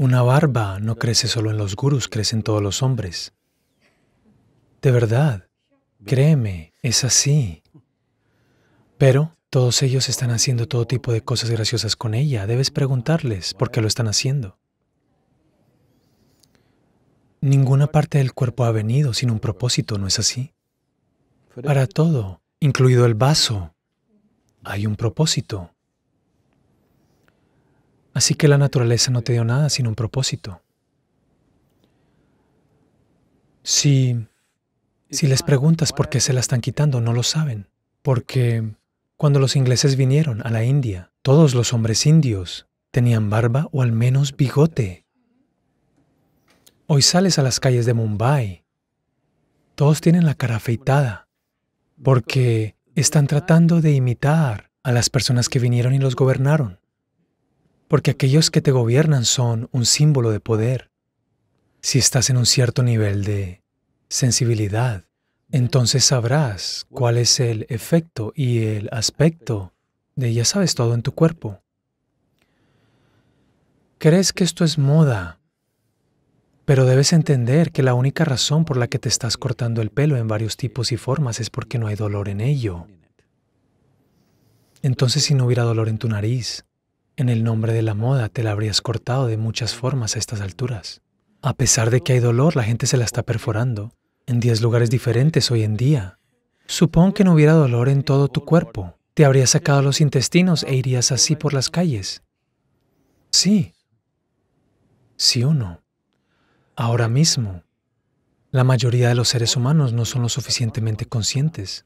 Una barba no crece solo en los gurús, crece en todos los hombres. De verdad, créeme, es así. Pero todos ellos están haciendo todo tipo de cosas graciosas con ella. Debes preguntarles por qué lo están haciendo. Ninguna parte del cuerpo ha venido sin un propósito, ¿no es así? Para todo, incluido el vaso, hay un propósito. Así que la naturaleza no te dio nada sin un propósito. Si, si les preguntas por qué se la están quitando, no lo saben. Porque cuando los ingleses vinieron a la India, todos los hombres indios tenían barba o al menos bigote. Hoy sales a las calles de Mumbai, todos tienen la cara afeitada, porque están tratando de imitar a las personas que vinieron y los gobernaron porque aquellos que te gobiernan son un símbolo de poder. Si estás en un cierto nivel de sensibilidad, entonces sabrás cuál es el efecto y el aspecto de ya sabes todo en tu cuerpo. Crees que esto es moda, pero debes entender que la única razón por la que te estás cortando el pelo en varios tipos y formas es porque no hay dolor en ello. Entonces si no hubiera dolor en tu nariz, en el nombre de la moda te la habrías cortado de muchas formas a estas alturas. A pesar de que hay dolor, la gente se la está perforando, en 10 lugares diferentes hoy en día. Supón que no hubiera dolor en todo tu cuerpo. Te habrías sacado los intestinos e irías así por las calles. Sí. Sí o no. Ahora mismo, la mayoría de los seres humanos no son lo suficientemente conscientes.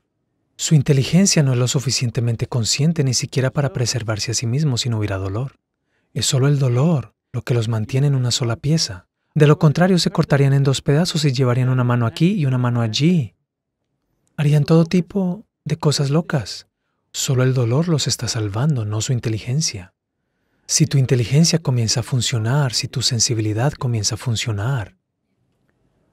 Su inteligencia no es lo suficientemente consciente ni siquiera para preservarse a sí mismo si no hubiera dolor. Es solo el dolor lo que los mantiene en una sola pieza. De lo contrario, se cortarían en dos pedazos y llevarían una mano aquí y una mano allí. Harían todo tipo de cosas locas. Solo el dolor los está salvando, no su inteligencia. Si tu inteligencia comienza a funcionar, si tu sensibilidad comienza a funcionar,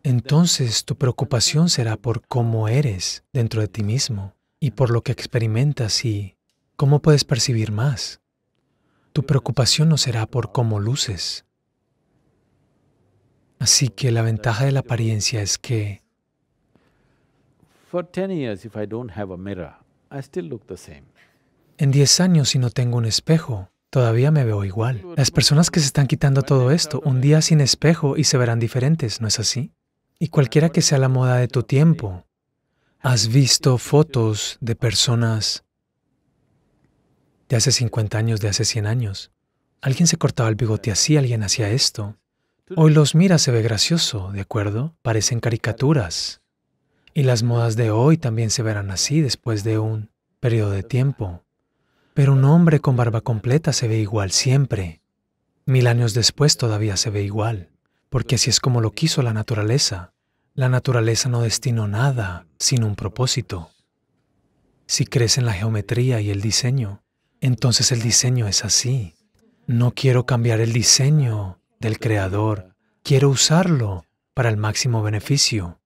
entonces tu preocupación será por cómo eres dentro de ti mismo y por lo que experimentas y cómo puedes percibir más. Tu preocupación no será por cómo luces. Así que la ventaja de la apariencia es que en 10 años si no tengo un espejo, todavía me veo igual. Las personas que se están quitando todo esto, un día sin espejo y se verán diferentes, ¿no es así? Y cualquiera que sea la moda de tu tiempo, ¿Has visto fotos de personas de hace 50 años, de hace 100 años? Alguien se cortaba el bigote así, alguien hacía esto. Hoy los mira, se ve gracioso, ¿de acuerdo? Parecen caricaturas. Y las modas de hoy también se verán así después de un periodo de tiempo. Pero un hombre con barba completa se ve igual siempre. Mil años después todavía se ve igual, porque así es como lo quiso la naturaleza. La naturaleza no destinó nada sin un propósito. Si crees en la geometría y el diseño, entonces el diseño es así. No quiero cambiar el diseño del Creador, quiero usarlo para el máximo beneficio.